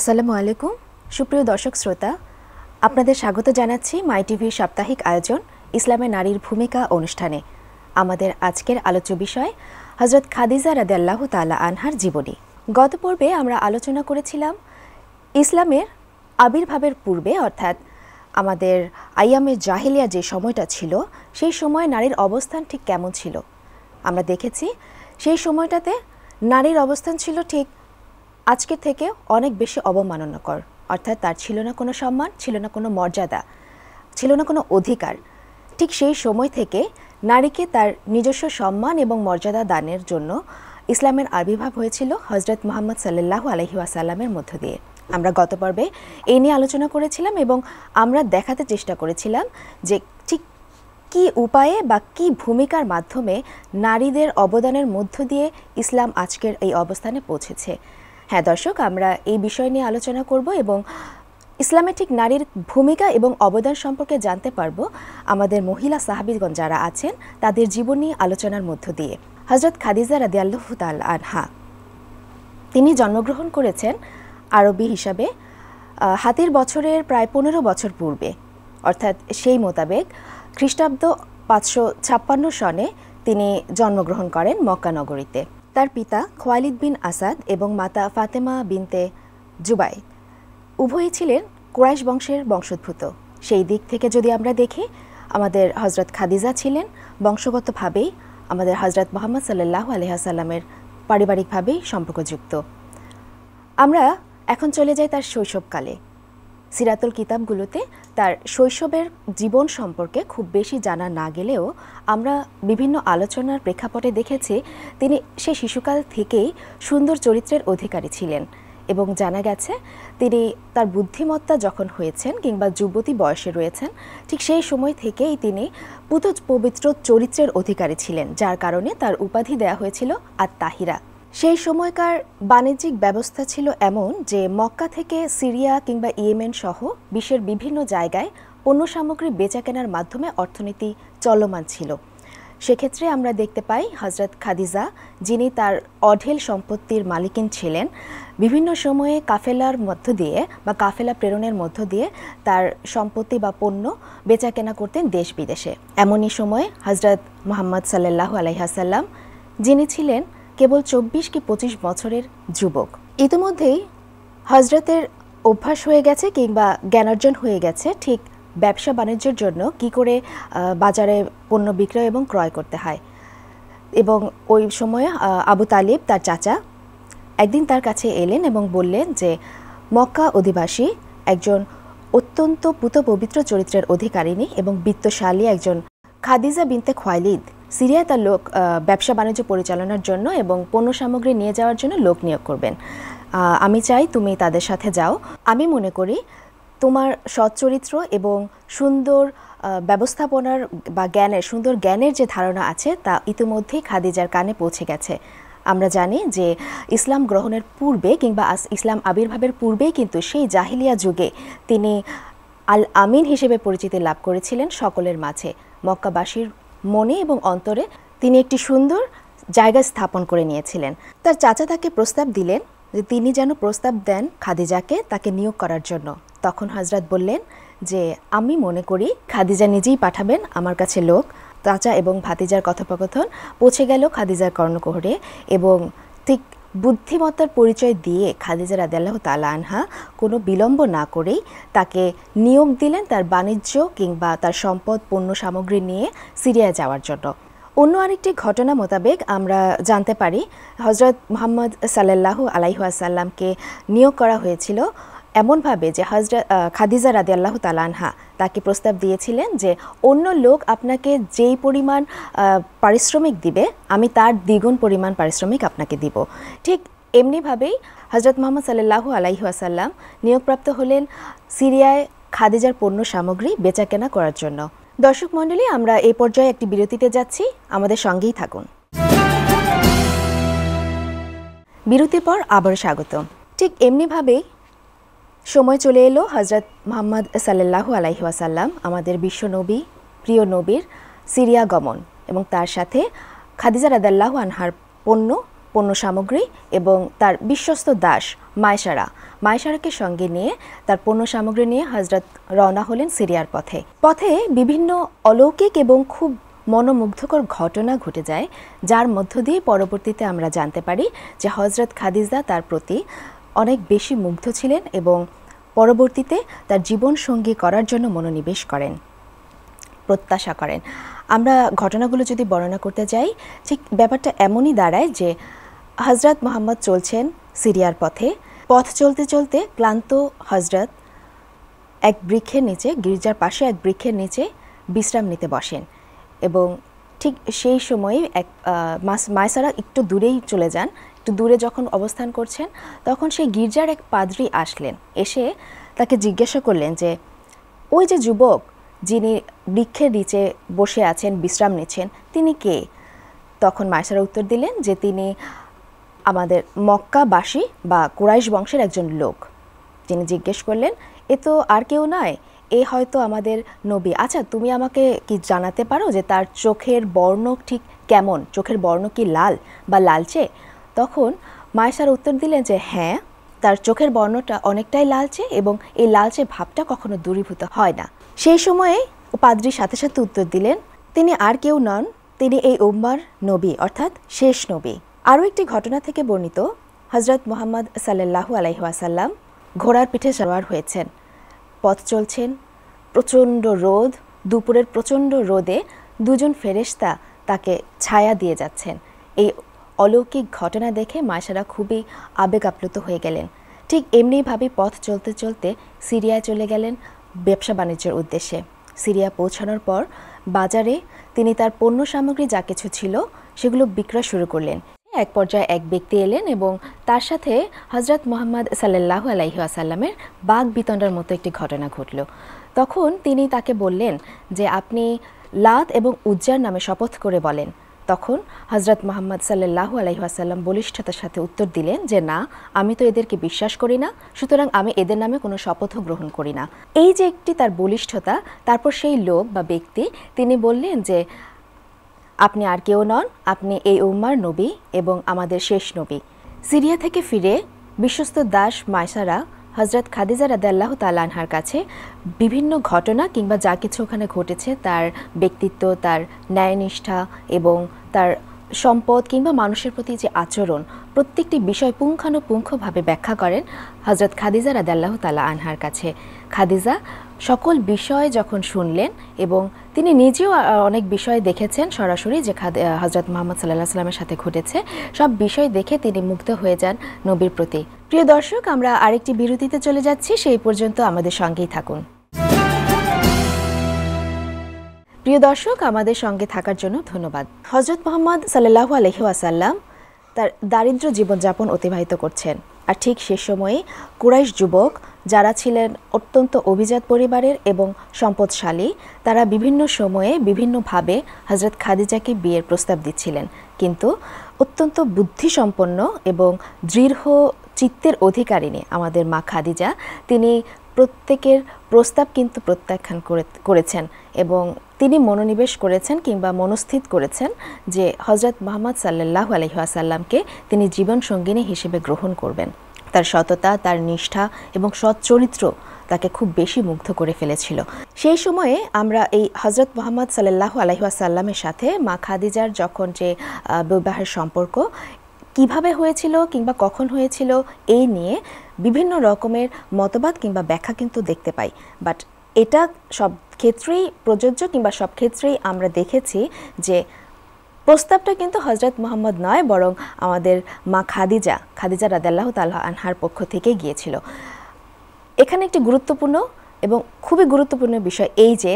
আসসালামু আলাইকুম সুপ্রিয় দর্শক শ্রোতা আপনাদের স্বাগত জানাচ্ছি মাই টিভির সাপ্তাহিক আয়োজন ইসলামে নারীর ভূমিকা অনুষ্ঠানে আমাদের আজকের আলোচ্য বিষয় হজরত খাদিজা রাদে আল্লাহ তালা আনহার জীবনী গত পর্বে আমরা আলোচনা করেছিলাম ইসলামের আবির্ভাবের পূর্বে অর্থাৎ আমাদের আইয়ামের জাহিলিয়া যে সময়টা ছিল সেই সময় নারীর অবস্থান ঠিক কেমন ছিল আমরা দেখেছি সেই সময়টাতে নারীর অবস্থান ছিল ঠিক আজকে থেকে অনেক বেশি অবমাননাকর অর্থাৎ তার ছিল না কোনো সম্মান ছিল না কোনো মর্যাদা ছিল না কোনো অধিকার ঠিক সেই সময় থেকে নারীকে তার নিজস্ব সম্মান এবং মর্যাদা দানের জন্য ইসলামের আবির্ভাব হয়েছিল হজরত মোহাম্মদ সাল্লাহ আলহি আসাল্লামের মধ্য দিয়ে আমরা গত পর্বে এই নিয়ে আলোচনা করেছিলাম এবং আমরা দেখাতে চেষ্টা করেছিলাম যে ঠিক কী উপায়ে বা কী ভূমিকার মাধ্যমে নারীদের অবদানের মধ্য দিয়ে ইসলাম আজকের এই অবস্থানে পৌঁছেছে হ্যাঁ দর্শক আমরা এই বিষয় নিয়ে আলোচনা করব এবং ইসলামেটিক নারীর ভূমিকা এবং অবদান সম্পর্কে জানতে পারব আমাদের মহিলা সাহাবিগণ যারা আছেন তাদের জীবন নিয়ে আলোচনার মধ্য দিয়ে হজরত খাদিজা রাদিয়াল্লাহ তাল আনহা তিনি জন্মগ্রহণ করেছেন আরবি হিসাবে হাতির বছরের প্রায় পনেরো বছর পূর্বে অর্থাৎ সেই মোতাবেক খ্রিস্টাব্দ পাঁচশো ছাপ্পান্ন সনে তিনি জন্মগ্রহণ করেন মক্কানগরীতে তার পিতা খোয়ালিদ বিন আসাদ এবং মাতা ফাতেমা বিনতে জুবাই উভয়ই ছিলেন কোরাইশ বংশের বংশোদ্ভূত সেই দিক থেকে যদি আমরা দেখি আমাদের হজরত খাদিজা ছিলেন বংশগতভাবেই আমাদের হজরত মোহাম্মদ সাল্লাহ আলহাসাল্লামের পারিবারিকভাবেই সম্পর্কযুক্ত আমরা এখন চলে যাই তার শৈশবকালে সিরাতুল কিতাবগুলোতে তার শৈশবের জীবন সম্পর্কে খুব বেশি জানা না গেলেও আমরা বিভিন্ন আলোচনার প্রেক্ষাপটে দেখেছি তিনি সে শিশুকাল থেকেই সুন্দর চরিত্রের অধিকারী ছিলেন এবং জানা গেছে তিনি তার বুদ্ধিমত্তা যখন হয়েছেন কিংবা যুবতী বয়সে রয়েছেন ঠিক সেই সময় থেকেই তিনি পুত পবিত্র চরিত্রের অধিকারী ছিলেন যার কারণে তার উপাধি দেয়া হয়েছিল আর তাহিরা সেই সময়কার বাণিজ্যিক ব্যবস্থা ছিল এমন যে মক্কা থেকে সিরিয়া কিংবা ইয়েমেন সহ বিশ্বের বিভিন্ন জায়গায় পণ্য সামগ্রী বেচা কেনার মাধ্যমে অর্থনীতি চলমান ছিল সেক্ষেত্রে আমরা দেখতে পাই হজরত খাদিজা যিনি তার অঢেল সম্পত্তির মালিকিন ছিলেন বিভিন্ন সময়ে কাফেলার মধ্য দিয়ে বা কাফেলা প্রেরণের মধ্য দিয়ে তার সম্পত্তি বা পণ্য বেচা কেনা করতেন দেশ বিদেশে এমনই সময়ে হজরত মোহাম্মদ সাল্লাহ আলহাসাল্লাম যিনি ছিলেন কেবল চব্বিশ কি পঁচিশ বছরের যুবক ইতিমধ্যেই হজরতের অভ্যাস হয়ে গেছে কিংবা জ্ঞানার্জন হয়ে গেছে ঠিক ব্যবসা বাণিজ্যের জন্য কি করে বাজারে পণ্য বিক্রয় এবং ক্রয় করতে হয় এবং ওই সময়ে আবু তালিব তার চাচা একদিন তার কাছে এলেন এবং বললেন যে মক্কা অধিবাসী একজন অত্যন্ত পুত পবিত্র চরিত্রের অধিকারিণী এবং বিত্তশালী একজন খাদিজা বিনতে খোয়ালিদ সিরিয়ায় তার লোক ব্যবসা বাণিজ্য পরিচালনার জন্য এবং পণ্য সামগ্রী নিয়ে যাওয়ার জন্য লোক নিয়োগ করবেন আমি চাই তুমি তাদের সাথে যাও আমি মনে করি তোমার সচ্চরিত্র এবং সুন্দর ব্যবস্থাপনার বা জ্ঞানের সুন্দর জ্ঞানের যে ধারণা আছে তা ইতিমধ্যেই খাদিজার কানে পৌঁছে গেছে আমরা জানি যে ইসলাম গ্রহণের পূর্বে কিংবা ইসলাম আবির্ভাবের পূর্বেই কিন্তু সেই জাহিলিয়া যুগে তিনি আল আমিন হিসেবে পরিচিতি লাভ করেছিলেন সকলের মাঝে মক্কাবাসীর মনে এবং অন্তরে তিনি একটি সুন্দর জায়গা স্থাপন করে নিয়েছিলেন তার চাচা তাকে প্রস্তাব দিলেন যে তিনি যেন প্রস্তাব দেন খাদিজাকে তাকে নিয়োগ করার জন্য তখন হাজরাত বললেন যে আমি মনে করি খাদিজা নিজেই পাঠাবেন আমার কাছে লোক চাচা এবং ভাতিজার কথোপকথন পৌঁছে গেল খাদিজার কর্ণকোহরে এবং ঠিক বুদ্ধিমত্তার পরিচয় দিয়ে খাদিজা রাদেলাহ তালা আনহা কোনো বিলম্ব না করেই তাকে নিয়োগ দিলেন তার বাণিজ্য কিংবা তার সম্পদ পণ্য সামগ্রী নিয়ে সিরিয়া যাওয়ার জন্য অন্য আরেকটি ঘটনা মোতাবেক আমরা জানতে পারি হজরত মোহাম্মদ সাল্লাহু আলাইহাসাল্লামকে নিয়োগ করা হয়েছিল এমনভাবে যে হজরত খাদিজা রাদে আল্লাহ তালানহা তাকে প্রস্তাব দিয়েছিলেন যে অন্য লোক আপনাকে যেই পরিমাণ পারিশ্রমিক দিবে আমি তার দ্বিগুণ পরিমাণ পারিশ্রমিক আপনাকে দিব ঠিক এমনিভাবেই হজরত মোহাম্মদ সাল্লাহ আসাল্লাম নিয়োগপ্রাপ্ত হলেন সিরিয়ায় খাদিজার পণ্য সামগ্রী বেচাকেনা করার জন্য দর্শক মণ্ডলী আমরা এই পর্যায়ে একটি বিরতিতে যাচ্ছি আমাদের সঙ্গেই থাকুন বিরতির পর আবার স্বাগত ঠিক এমনিভাবেই সময় চলে এলো হজরত মোহাম্মদ সাল্লাহ আলাইহি ওয়াসাল্লাম আমাদের বিশ্বনবী প্রিয় নবীর সিরিয়া গমন এবং তার সাথে খাদিজা রাদাল্লাহ আনহার পণ্য পণ্য সামগ্রী এবং তার বিশ্বস্ত দাস মায়সারা মায়সারাকে সঙ্গে নিয়ে তার পণ্য সামগ্রী নিয়ে হজরত রওনা হলেন সিরিয়ার পথে পথে বিভিন্ন অলৌকিক এবং খুব মনোমুগ্ধকর ঘটনা ঘটে যায় যার মধ্য দিয়ে পরবর্তীতে আমরা জানতে পারি যে হজরত খাদিজা তার প্রতি অনেক বেশি মুগ্ধ ছিলেন এবং পরবর্তীতে তার জীবন সঙ্গী করার জন্য মনোনিবেশ করেন প্রত্যাশা করেন আমরা ঘটনাগুলো যদি বর্ণনা করতে যাই ঠিক ব্যাপারটা এমনই দাঁড়ায় যে হজরত মোহাম্মদ চলছেন সিরিয়ার পথে পথ চলতে চলতে ক্লান্ত হজরত এক বৃক্ষের নিচে গির্জার পাশে এক বৃক্ষের নিচে বিশ্রাম নিতে বসেন এবং ঠিক সেই সময়ে এক মাস মায়সারা একটু দূরেই চলে যান একটু দূরে যখন অবস্থান করছেন তখন সেই গির্জার এক পাদ্রি আসলেন এসে তাকে জিজ্ঞাসা করলেন যে ওই যে যুবক যিনি বৃক্ষের নিচে বসে আছেন বিশ্রাম নিচ্ছেন তিনি কে তখন মাইসারা উত্তর দিলেন যে তিনি আমাদের মক্কাবাসী বা কুরাইশ বংশের একজন লোক তিনি জিজ্ঞেস করলেন এ তো আর কেউ নয় এ হয়তো আমাদের নবী আচ্ছা তুমি আমাকে কি জানাতে পারো যে তার চোখের বর্ণ ঠিক কেমন চোখের বর্ণ কি লাল বা লালচে তখন মায়েশার উত্তর দিলেন যে হ্যাঁ তার চোখের বর্ণটা অনেকটাই লালচে এবং এই লালচে ভাবটা কখনো দূরীভূত হয় না সেই সময়ে পাদ্রির সাথে সাথে উত্তর দিলেন তিনি আর কেউ নন তিনি এই উম্মার নবী অর্থাৎ শেষ নবী আরও একটি ঘটনা থেকে বর্ণিত হজরত মোহাম্মদ সাল্লাহু আলাইহাসাল্লাম ঘোড়ার পিঠে সওয়ার হয়েছেন পথ চলছেন প্রচণ্ড রোদ দুপুরের প্রচণ্ড রোদে দুজন ফেরেস্তা তাকে ছায়া দিয়ে যাচ্ছেন এই অলৌকিক ঘটনা দেখে মায়েশারা খুবই আবেগ আপ্লুত হয়ে গেলেন ঠিক এমনিভাবে পথ চলতে চলতে সিরিয়ায় চলে গেলেন ব্যবসা বাণিজ্যের উদ্দেশ্যে সিরিয়া পৌঁছানোর পর বাজারে তিনি তার পণ্য সামগ্রী যা কিছু ছিল সেগুলো বিক্রয় শুরু করলেন এক পর্যায়ে এক ব্যক্তি এলেন এবং তার সাথে হজরত মোহাম্মদ সাল্লাহ আলাইহি আসাল্লামের বাঘ বিতণ্ডার মতো একটি ঘটনা ঘটল তখন তিনি তাকে বললেন যে আপনি লাত এবং উজ্জার নামে শপথ করে বলেন তখন হজরত মোহাম্মদ সাল্লাহ আলহিহাসাল্লাম বলিষ্ঠতার সাথে উত্তর দিলেন যে না আমি তো এদেরকে বিশ্বাস করি না সুতরাং আমি এদের নামে কোনো শপথও গ্রহণ করি না এই যে একটি তার বলিষ্ঠতা তারপর সেই লোক বা ব্যক্তি তিনি বললেন যে আপনি আর কেউ নন আপনি এই উম্মার নবী এবং আমাদের শেষ নবী সিরিয়া থেকে ফিরে বিশ্বস্ত দাস মায়সারা হজরত খাদিজা রাদাল্লাহ তালানহার কাছে বিভিন্ন ঘটনা কিংবা যা কিছু ওখানে ঘটেছে তার ব্যক্তিত্ব তার ন্যায়নিষ্ঠা এবং তার সম্পদ কিংবা মানুষের প্রতি যে আচরণ প্রত্যেকটি বিষয় পুঙ্খানুপুঙ্খভাবে ব্যাখ্যা করেন হজরত খাদিজা রাদাল্লাহ তালা আনহার কাছে খাদিজা সকল বিষয় যখন শুনলেন এবং তিনি নিজেও অনেক বিষয় দেখেছেন সরাসরি যে হজরত মোহাম্মদ সাল্লাহ সাল্লামের সাথে ঘটেছে সব বিষয় দেখে তিনি মুগ্ধ হয়ে যান নবীর প্রতি প্রিয় দর্শক আমরা আরেকটি বিরতিতে চলে যাচ্ছি সেই পর্যন্ত আমাদের সঙ্গেই থাকুন প্রিয় দর্শক আমাদের সঙ্গে থাকার জন্য ধন্যবাদ হজরত মোহাম্মদ সাল্লাহু আলহি আসাল্লাম তার দারিদ্র জীবনযাপন অতিবাহিত করছেন আর ঠিক সে সময়ে কুরাইশ যুবক যারা ছিলেন অত্যন্ত অভিজাত পরিবারের এবং সম্পদশালী তারা বিভিন্ন সময়ে বিভিন্নভাবে হজরত খাদিজাকে বিয়ের প্রস্তাব দিচ্ছিলেন কিন্তু অত্যন্ত বুদ্ধিসম্পন্ন এবং দৃঢ় চিত্তের অধিকারিণী আমাদের মা খাদিজা তিনি প্রত্যেকের প্রস্তাব কিন্তু প্রত্যাখ্যান করেছেন এবং তিনি মনোনিবেশ করেছেন কিংবা মনস্থিত করেছেন যে হজরত মোহাম্মদ সাল্লাহ আলহিহাসাল্লামকে তিনি জীবন সঙ্গিনী হিসেবে গ্রহণ করবেন তার সততা তার নিষ্ঠা এবং সৎ চরিত্র তাকে খুব বেশি মুগ্ধ করে ফেলেছিল সেই সময়ে আমরা এই হজরত মোহাম্মদ সাল্লাহ আলহিহাসাল্লামের সাথে মা খাদিজার যখন যে বিবাহের সম্পর্ক কিভাবে হয়েছিল কিংবা কখন হয়েছিল এই নিয়ে বিভিন্ন রকমের মতবাদ কিংবা ব্যাখ্যা কিন্তু দেখতে পাই বাট এটা সব ক্ষেত্রেই প্রযোজ্য কিংবা সব ক্ষেত্রেই আমরা দেখেছি যে প্রস্তাবটা কিন্তু হজরত মোহাম্মদ নয় বরং আমাদের মা খাদিজা খাদিজা রাদাল্লাহ তাল আনহার পক্ষ থেকে গিয়েছিল এখানে একটি গুরুত্বপূর্ণ এবং খুবই গুরুত্বপূর্ণ বিষয় এই যে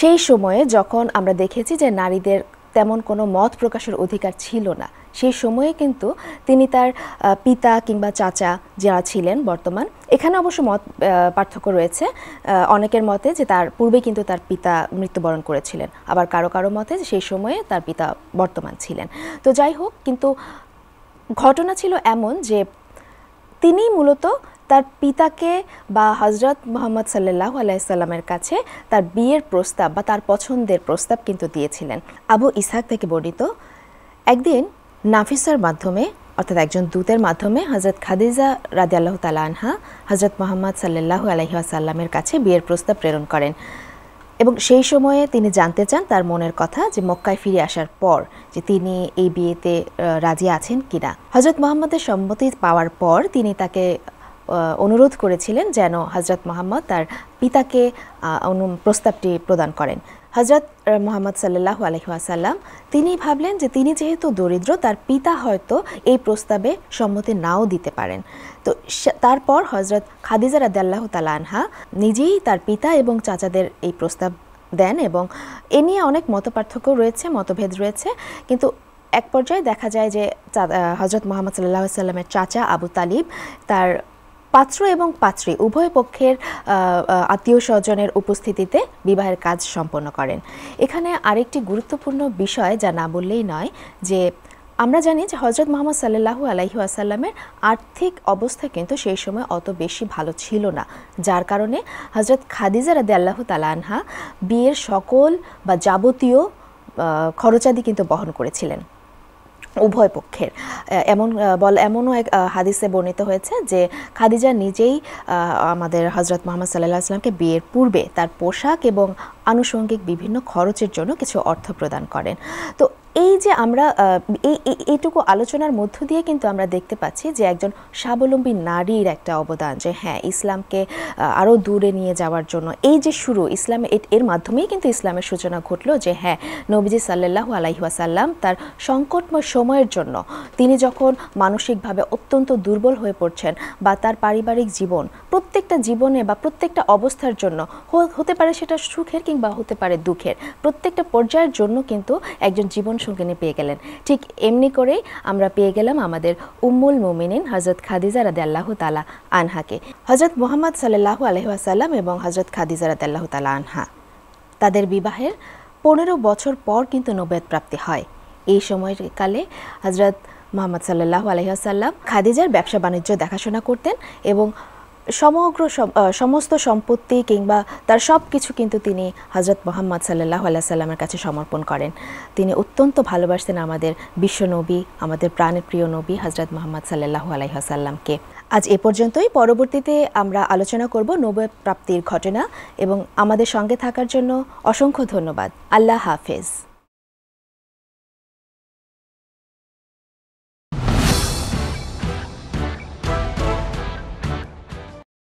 সেই সময়ে যখন আমরা দেখেছি যে নারীদের তেমন কোনো মত প্রকাশের অধিকার ছিল না সেই সময়ে কিন্তু তিনি তার পিতা কিংবা চাচা যারা ছিলেন বর্তমান এখানে অবশ্য মত পার্থক্য রয়েছে অনেকের মতে যে তার পূর্বে কিন্তু তার পিতা মৃত্যুবরণ করেছিলেন আবার কারো কারো মতে সেই সময়ে তার পিতা বর্তমান ছিলেন তো যাই হোক কিন্তু ঘটনা ছিল এমন যে তিনি মূলত তার পিতাকে বা হজরত মোহাম্মদ সাল্লাহ আলাইসাল্লামের কাছে তার বিয়ের প্রস্তাব বা তার পছন্দের প্রস্তাব কিন্তু দিয়েছিলেন আবু ইসাক থেকে বর্ণিত একদিন নাফিসার মাধ্যমে অর্থাৎ একজন দূতের মাধ্যমে হজরত খাদিজা রাজি আল্লাহ তালানহা হজরত মোহাম্মদ সাল্লাহ আসাল্লামের কাছে বিয়ের প্রস্তাব প্রেরণ করেন এবং সেই সময়ে তিনি জানতে চান তার মনের কথা যে মক্কায় ফিরে আসার পর যে তিনি এই বিয়েতে রাজি আছেন কিনা হজরত মোহাম্মদের সম্মতি পাওয়ার পর তিনি তাকে অনুরোধ করেছিলেন যেন হজরত মোহাম্মদ তার পিতাকে প্রস্তাবটি প্রদান করেন হজরত মোহাম্মদ সাল্লাহ আলহিহাসাল্লাম তিনি ভাবলেন যে তিনি যেহেতু দরিদ্র তার পিতা হয়তো এই প্রস্তাবে সম্মতি নাও দিতে পারেন তো তারপর হজরত খাদিজা রাদাল্লাহ তালা আনহা নিজেই তার পিতা এবং চাচাদের এই প্রস্তাব দেন এবং এ নিয়ে অনেক পার্থক্য রয়েছে মতভেদ রয়েছে কিন্তু এক পর্যায়ে দেখা যায় যে হজরত মোহাম্মদ সাল্লাহ সাল্লামের চাচা আবু তালিব তার পাত্র এবং পাত্রী উভয় পক্ষের আত্মীয় স্বজনের উপস্থিতিতে বিবাহের কাজ সম্পন্ন করেন এখানে আরেকটি গুরুত্বপূর্ণ বিষয় যা না বললেই নয় যে আমরা জানি যে হজরত মোহাম্মদ সাল্লাহু আলাইহি আসাল্লামের আর্থিক অবস্থা কিন্তু সেই সময় অত বেশি ভালো ছিল না যার কারণে হজরত খাদিজা রাদে আল্লাহ তালানহা বিয়ের সকল বা যাবতীয় খরচাদি কিন্তু বহন করেছিলেন উভয় পক্ষের এমন বল এমনও এক হাদিসে বর্ণিত হয়েছে যে খাদিজা নিজেই আমাদের হজরত মোহাম্মদ সাল্লাহ আসলামকে বিয়ের পূর্বে তার পোশাক এবং আনুষঙ্গিক বিভিন্ন খরচের জন্য কিছু অর্থ প্রদান করেন তো এই যে আমরা এই এইটুকু আলোচনার মধ্য দিয়ে কিন্তু আমরা দেখতে পাচ্ছি যে একজন স্বাবলম্বী নারীর একটা অবদান যে হ্যাঁ ইসলামকে আরও দূরে নিয়ে যাওয়ার জন্য এই যে শুরু ইসলামে এর মাধ্যমেই কিন্তু ইসলামের সূচনা ঘটলো যে হ্যাঁ নবীজি সাল্লাহ আলাইহাসাল্লাম তার সংকটময় সময়ের জন্য তিনি যখন মানসিকভাবে অত্যন্ত দুর্বল হয়ে পড়ছেন বা তার পারিবারিক জীবন প্রত্যেকটা জীবনে বা প্রত্যেকটা অবস্থার জন্য হতে পারে সেটা সুখের কিংবা হতে পারে দুঃখের প্রত্যেকটা পর্যায়ের জন্য কিন্তু একজন জীবন সঙ্গিনী পেয়ে গেলেন ঠিক এমনি করেই আমরা পেয়ে গেলাম আমাদের উম্মুল মোমিনিন হজরত খাদিজা রাদে আল্লাহ তালা আনহাকে হজরত মোহাম্মদ সাল্লাহ আলহাসাল্লাম এবং হজরত খাদিজা রাদে আল্লাহ তালা আনহা তাদের বিবাহের পনেরো বছর পর কিন্তু নবেদ প্রাপ্তি হয় এই সময়কালে হজরত মোহাম্মদ সাল্লাহ আলহিহাসাল্লাম খাদিজার ব্যবসা বাণিজ্য দেখাশোনা করতেন এবং সমগ্র সমস্ত সম্পত্তি কিংবা তার সব কিছু কিন্তু তিনি হজরত মোহাম্মদ সাল্লাহ আল্লাহ সাল্লামের কাছে সমর্পণ করেন তিনি অত্যন্ত ভালোবাসতেন আমাদের বিশ্বনবী আমাদের প্রাণের প্রিয় নবী হজরত মোহাম্মদ সাল্লাহ আলাইহাসাল্লামকে আজ এ পর্যন্তই পরবর্তীতে আমরা আলোচনা করব নোবেল প্রাপ্তির ঘটনা এবং আমাদের সঙ্গে থাকার জন্য অসংখ্য ধন্যবাদ আল্লাহ হাফেজ